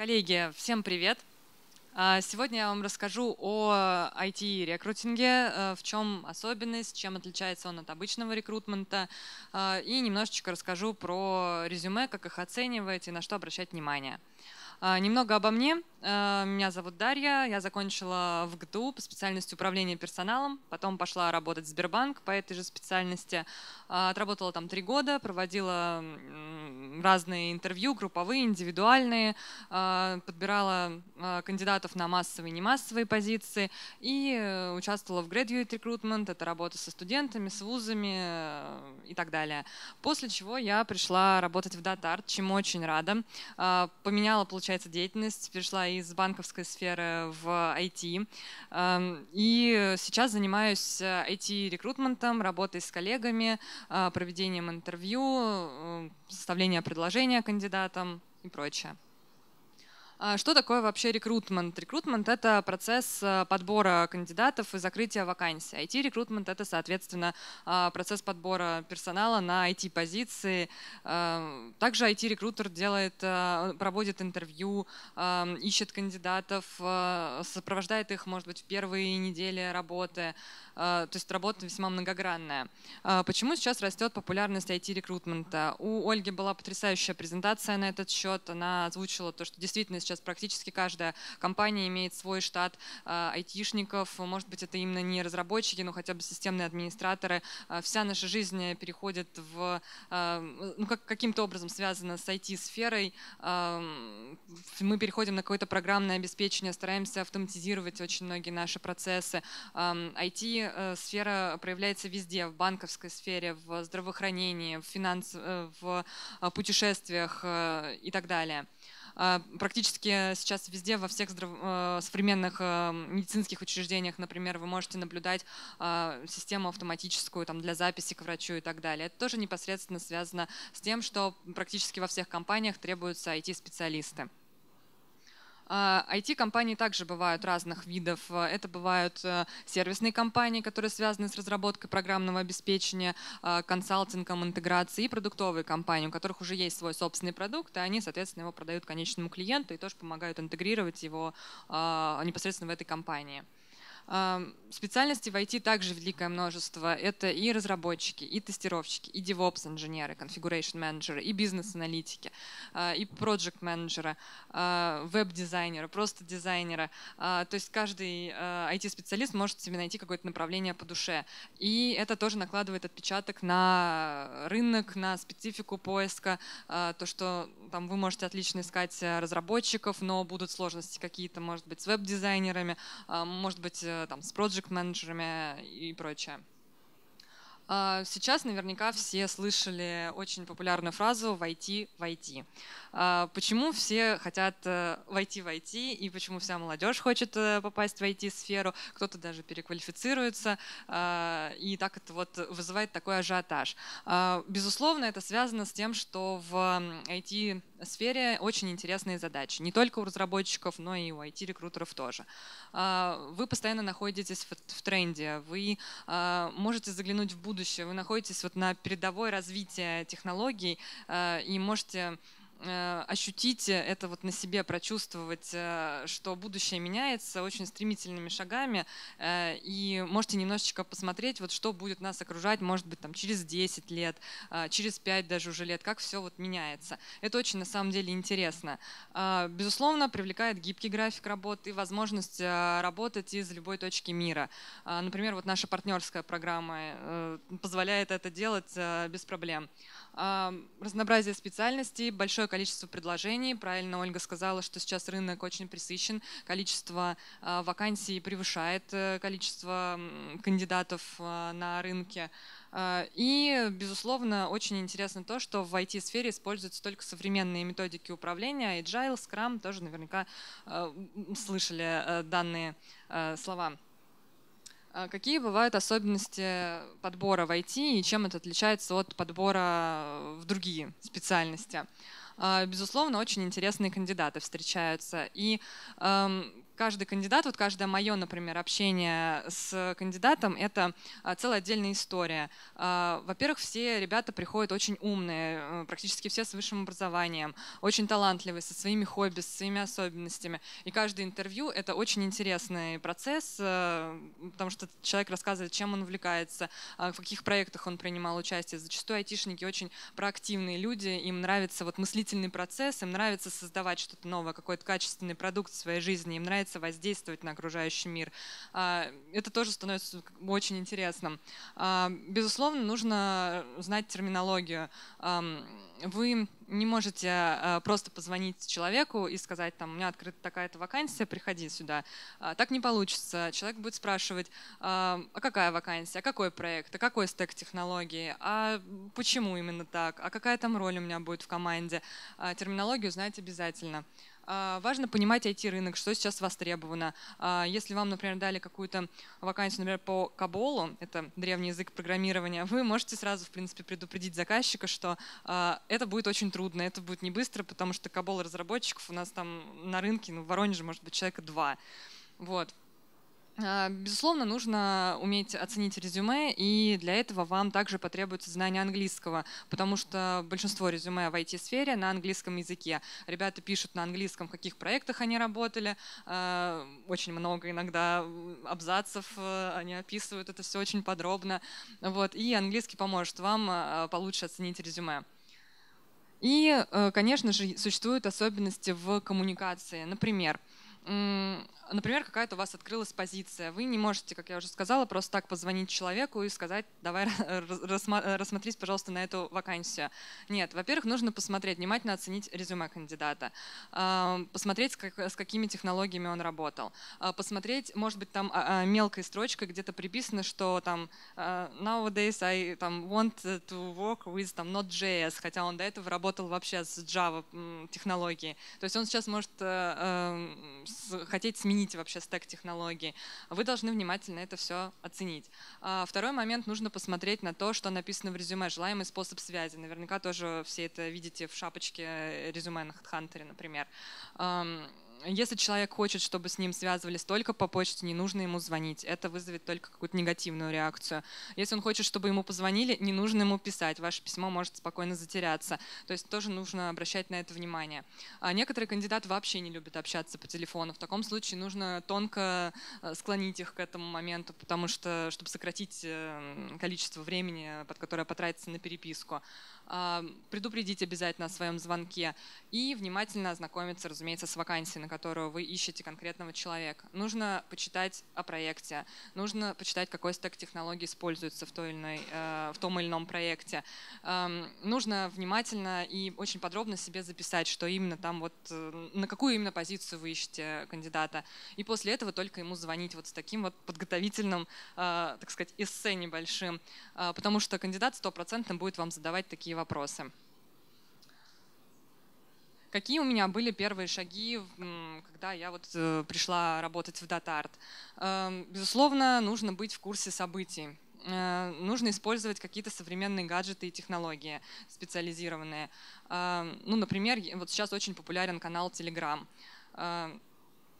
Коллеги, всем привет! А, сегодня я вам расскажу о IT-рекрутинге, э, в чем особенность, чем отличается он от обычного рекрутмента, а, и немножечко расскажу про резюме, как их оценивать и на что обращать внимание. А, немного обо мне. А, меня зовут Дарья, я закончила в ГТУ по специальности управления персоналом, потом пошла работать в Сбербанк по этой же специальности. А, отработала там три года, проводила разные интервью, групповые, индивидуальные, подбирала кандидатов на массовые и немассовые позиции и э, участвовала в graduate recruitment, это работа со студентами, с вузами э, и так далее. После чего я пришла работать в DataArt, чему очень рада. Поменяла, получается, получается, деятельность перешла из банковской сферы в IT. Эм, и сейчас занимаюсь IT-рекрутментом, э, работой с коллегами, э, проведением интервью, э, составлением предложения кандидатам и прочее. А, что такое вообще рекрутмент? Рекрутмент — это процесс э, подбора кандидатов и закрытия вакансий. IT-рекрутмент — это, соответственно, а, процесс подбора персонала на IT-позиции. Эм, также IT-рекрутер делает, э, проводит интервью, эм, ищет кандидатов, э, сопровождает их, может быть, в первые недели работы. То есть работа весьма многогранная. Почему сейчас растет популярность IT-рекрутмента? У Ольги была потрясающая презентация на этот счет. Она озвучила то, что действительно сейчас сейчас практически каждая компания имеет свой штат а, айтишников, может быть, это именно не разработчики, но хотя бы системные администраторы. А, вся наша жизнь переходит в, а, ну, как, каким-то образом связана с IT-сферой. Мы переходим на какое-то программное обеспечение, стараемся автоматизировать очень многие наши процессы. IT-сфера э, проявляется везде, в банковской сфере, в здравоохранении, в, финанс... Э, в путешествиях э, и так далее. А, практически сейчас везде, во всех э, современных э, медицинских учреждениях, например, вы можете наблюдать а, систему автоматическую там, для записи к врачу и так далее. Это тоже непосредственно связано с тем, что практически во всех компаниях требуются IT-специалисты. IT-компании а, также бывают разных видов. Э, это бывают э, сервисные компании, которые связаны с разработкой программного обеспечения, а, консалтингом, интеграцией, и продуктовые компании, у которых уже есть свой собственный продукт, и они, соответственно, его продают конечному клиенту и тоже помогают интегрировать его а, непосредственно в этой компании. Специальностей в IT также великое множество. Это и разработчики, и тестировщики, и DevOps-инженеры, configuration-менеджеры, и бизнес-аналитики, а, и project менеджеры а, веб-дизайнеры, просто дизайнеры. А, то есть каждый IT-специалист может себе найти какое-то направление по душе. И это тоже накладывает отпечаток на рынок, на специфику поиска, то, что там вы можете отлично искать э, разработчиков, но будут сложности какие-то, может быть, с веб-дизайнерами, а, может быть, э, там, с проект-менеджерами и прочее. А, сейчас наверняка все слышали очень популярную фразу «войти, войти». А, почему все хотят э, войти в IT и почему вся молодежь хочет э, попасть в IT-сферу, кто-то даже переквалифицируется, а, и так это вот вызывает такой ажиотаж. А, безусловно, это связано с тем, что в IT-сфере очень интересные задачи, не только у разработчиков, но и у IT-рекрутеров тоже. Вы постоянно находитесь в тренде, вы можете заглянуть в будущее, вы находитесь вот на передовой развития технологий и можете Э, ощутить э, это вот на себе, прочувствовать, э, что будущее меняется очень стремительными шагами, и можете немножечко посмотреть, вот что будет нас окружать, может быть, там через 10 лет, через 5 даже уже лет, как все вот меняется. Это очень на самом деле интересно. Безусловно, привлекает гибкий график работы и возможность работать из любой точки мира. Например, вот наша партнерская программа позволяет это делать без проблем. А, разнообразие специальностей, большое количество предложений. Правильно Ольга сказала, что сейчас рынок очень присыщен, количество а, вакансий превышает э, количество кандидатов а, на рынке. И, безусловно, очень интересно то, что в IT-сфере используются только современные методики управления, Agile, Scrum, тоже наверняка слышали э, данные э, слова. А какие бывают особенности подбора в IT и чем это отличается от подбора в другие специальности? А, безусловно, очень интересные кандидаты встречаются. И эм, каждый кандидат, вот каждое мое, например, общение с кандидатом, это а, целая отдельная история. А, во-первых, все ребята приходят очень умные, э, практически все с высшим образованием, очень талантливые, со своими хобби, со своими особенностями. И каждое интервью — это очень интересный процесс, э, потому что человек рассказывает, чем он увлекается, а, в каких проектах он принимал участие. Зачастую айтишники очень проактивные люди, им нравится вот мыслительный процесс, им нравится создавать что-то новое, какой-то качественный продукт в своей жизни, им нравится научиться воздействовать на окружающий мир. А, это тоже становится очень интересным. А, безусловно, нужно знать терминологию. Вы не можете а, просто позвонить человеку и сказать, там, у меня открыта такая-то вакансия, приходи сюда. Так не получится. Человек будет спрашивать, а какая вакансия, а какой проект, а какой стек технологии, а почему именно так, а какая там роль у меня будет в команде. Терминологию знать обязательно. А, важно понимать IT-рынок, что сейчас востребовано. А, если вам, например, дали какую-то вакансию, например, по Каболу, это древний язык программирования, вы можете сразу, в принципе, предупредить заказчика, что а, это будет очень трудно, это будет не быстро, потому что Кабол разработчиков у нас там на рынке, ну, в Воронеже, может быть, человека два. Вот. А, безусловно, нужно уметь оценить резюме, и для этого вам также потребуется знание английского, потому что большинство резюме в IT-сфере на английском языке. Ребята пишут на английском, в каких проектах они работали, а, очень много иногда абзацев, э, они описывают это все очень подробно. Вот, и английский поможет вам а, получше оценить резюме. И, э, конечно же, существуют особенности в коммуникации. Например, а, например, какая-то у вас открылась позиция, вы не можете, как я уже сказала, просто так позвонить человеку и сказать, давай рассмотрись, пожалуйста, на эту вакансию. Нет, во-первых, нужно посмотреть, внимательно оценить резюме кандидата, а, посмотреть, с какими технологиями он работал, а, посмотреть, может быть, там мелкой строчкой где-то приписано, что там nowadays I там, want to work with там, JS, хотя он до этого работал вообще с Java технологией. То есть он сейчас может э, э, хотеть сменить оцените вообще стек технологий. Вы должны внимательно это все оценить. А, второй момент, нужно посмотреть на то, что написано в резюме, желаемый способ связи. Наверняка тоже все это видите в шапочке э, резюме на HeadHunter, например если человек хочет, чтобы с ним связывались только по почте, не нужно ему звонить. Это вызовет только какую-то негативную реакцию. Если он хочет, чтобы ему позвонили, не нужно ему писать. Ваше письмо может спокойно затеряться. То есть тоже нужно обращать на это внимание. А некоторые кандидаты вообще не любят общаться по телефону. В таком случае нужно тонко э, склонить их к этому моменту, потому что, чтобы сократить э, количество времени, под которое потратится на переписку. А, предупредить обязательно о своем звонке и внимательно ознакомиться, разумеется, с вакансией, на которого вы ищете конкретного человека. Нужно почитать о проекте, нужно почитать, какой стек технологий используется в, той или иной, э, в том или ином проекте. Эм, нужно внимательно и очень подробно себе записать, что именно там вот, э, на какую именно позицию вы ищете кандидата. И после этого только ему звонить вот с таким вот подготовительным, э, так сказать, эссе небольшим, потому что кандидат стопроцентно будет вам задавать такие вопросы. Какие у меня были первые шаги, когда я вот э, пришла работать в Датарт? Эм, безусловно, нужно быть в курсе событий э, нужно использовать какие-то современные гаджеты и технологии специализированные. Эм, ну, например, вот сейчас очень популярен канал Telegram. Эм,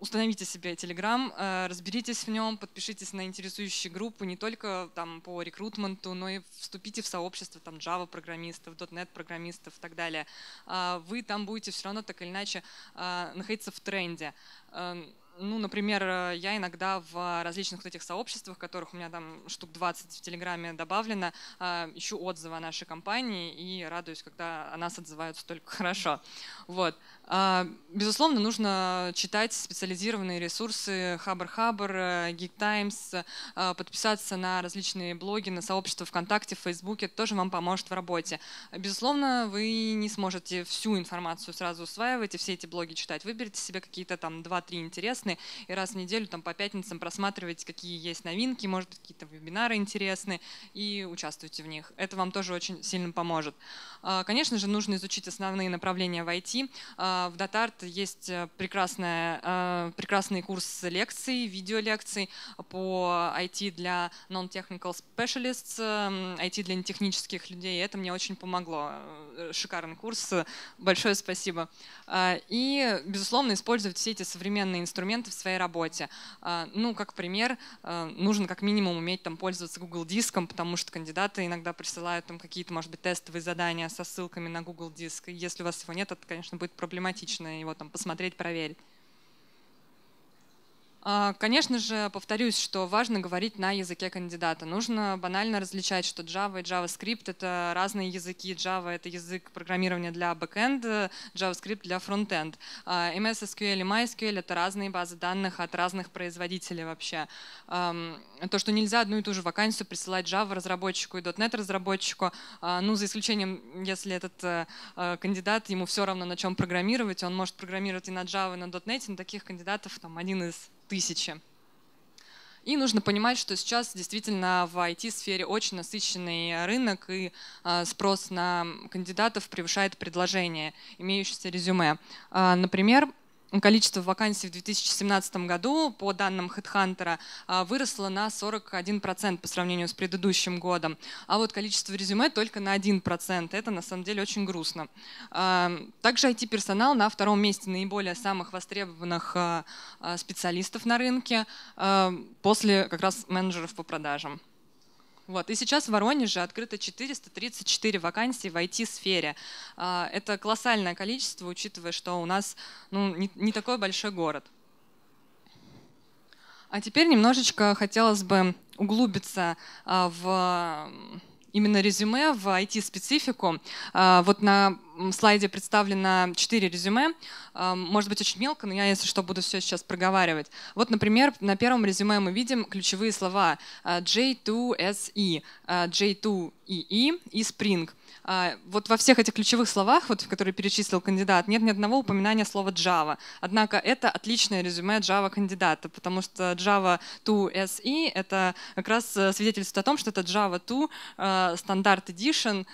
установите себе Telegram, э, разберитесь в нем, подпишитесь на интересующие группы не только там по рекрутменту, но и вступите в сообщество там Java программистов, .NET программистов и так далее. А вы там будете все равно так или иначе э, находиться в тренде. Эм, ну, например, э, я иногда в различных вот этих сообществах, которых у меня там штук 20 в Телеграме добавлено, а, ищу отзывы о нашей компании и радуюсь, когда о нас отзываются только хорошо. Вот. А, безусловно, нужно читать специализированные ресурсы Хабр-Хабр, э, Geek Times, э, подписаться на различные блоги, на сообщества ВКонтакте, в Фейсбуке, это тоже вам поможет в работе. Безусловно, вы не сможете всю информацию сразу усваивать и все эти блоги читать. Выберите себе какие-то там 2-3 интересные интересны, и раз в неделю там по пятницам просматривать какие есть новинки, может, какие-то вебинары интересны, и участвуйте в них. Это вам тоже очень сильно поможет. А, конечно же, нужно изучить основные направления в IT. А, в Datart есть э, прекрасная, э, прекрасный курс лекций, видеолекций по IT для non-technical specialists, IT эм, для нетехнических людей. Это мне очень помогло. Э, шикарный курс. Большое спасибо. А, и, безусловно, использовать все эти современные инструменты, инструменты в своей работе. А, ну, как пример, а, нужно как минимум уметь там пользоваться Google Диском, потому что кандидаты иногда присылают там какие-то, может быть, тестовые задания со ссылками на Google Диск. если у вас его нет, это, конечно, будет проблематично его там посмотреть, проверить. А, конечно же, повторюсь, что важно говорить на языке кандидата. Нужно банально различать, что Java и JavaScript — это разные языки. Java — это язык программирования для backend, JavaScript — для frontend. А, MS SQL и MySQL — это разные базы данных от разных производителей вообще. То, что нельзя одну и ту же вакансию присылать Java разработчику и .NET разработчику, а, ну, за исключением, если этот э, э, кандидат, ему все равно на чем программировать, он может программировать и на Java, и на .NET, но таких кандидатов там один из тысячи. И нужно понимать, что сейчас действительно в IT-сфере очень насыщенный рынок, и а, спрос на кандидатов превышает предложение, имеющееся резюме. А, например, количество вакансий в 2017 году, по данным HeadHunter, а, выросло на 41% по сравнению с предыдущим годом. А вот количество резюме только на 1%. Это на самом деле очень грустно. А, также IT-персонал на втором месте наиболее самых востребованных а, специалистов на рынке после как раз менеджеров по продажам. Вот. И сейчас в Воронеже открыто 434 вакансии в IT-сфере. А, это колоссальное количество, учитывая, что у нас ну, не, такой большой город. А теперь немножечко хотелось бы углубиться а, в именно резюме, в IT-специфику. А, вот на слайде представлено 4 резюме. Эм, может быть, очень мелко, но я, если что, буду все сейчас проговаривать. Вот, например, на первом резюме мы видим ключевые слова э, J2SE, э, J2EE e и Spring. Э, вот во всех этих ключевых словах, вот, которые перечислил кандидат, нет ни одного упоминания слова Java. Однако это отличное резюме Java кандидата, потому что Java 2SE — это как раз свидетельство о том, что это Java 2 Standard Edition,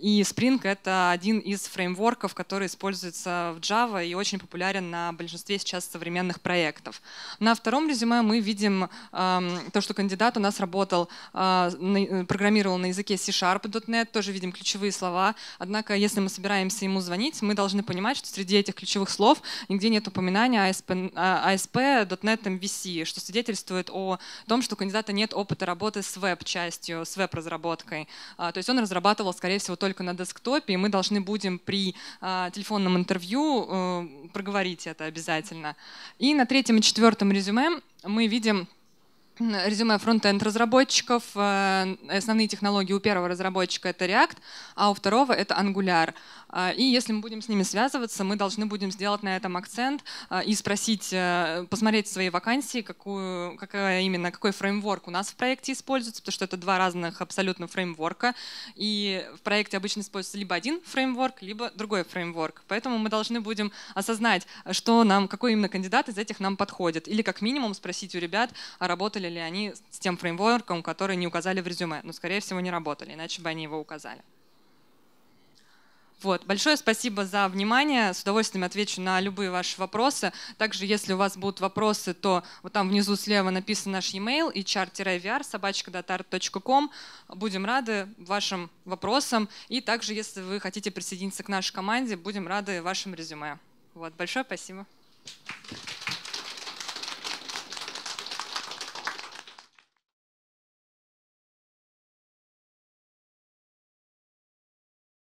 и Spring — это один один из фреймворков, который используется в Java и очень популярен на большинстве сейчас современных проектов. На втором резюме мы видим эм, то, что кандидат у нас работал, э, э, программировал на языке C-Sharp.net, тоже видим ключевые слова. Однако, если мы собираемся ему звонить, мы должны понимать, что среди этих ключевых слов нигде нет упоминания ASP ASP.NET MVC, что свидетельствует о том, что у кандидата нет опыта работы с веб-частью, с веб-разработкой. А, то есть он разрабатывал, скорее всего, только на десктопе, и мы должны должны будем при а, телефонном интервью э, проговорить это обязательно. И на третьем и четвертом резюме мы видим резюме фронтенд разработчиков. Э, основные технологии у первого разработчика это React, а у второго это Angular. Э, и если мы будем с ними связываться, мы должны будем сделать на этом акцент э, и спросить, посмотреть свои вакансии, какую, какая именно, какой фреймворк у нас в проекте используется, потому что это два разных абсолютно фреймворка. И в проекте обычно используется либо один фреймворк, либо другой фреймворк. Поэтому мы должны будем осознать, что нам, какой именно кандидат из этих нам подходит. Или как минимум спросить у ребят, а работали работали ли они с тем фреймворком, который не указали в резюме. Но, скорее всего, не работали, иначе бы они его указали. Вот. Большое спасибо за внимание. С удовольствием отвечу на любые ваши вопросы. Также, если у вас будут вопросы, то вот там внизу слева написан наш e-mail hr-vr собачка.dotart.com. Будем рады вашим вопросам. И также, если вы хотите присоединиться к нашей команде, будем рады вашим резюме. Вот. Большое спасибо. Thank you.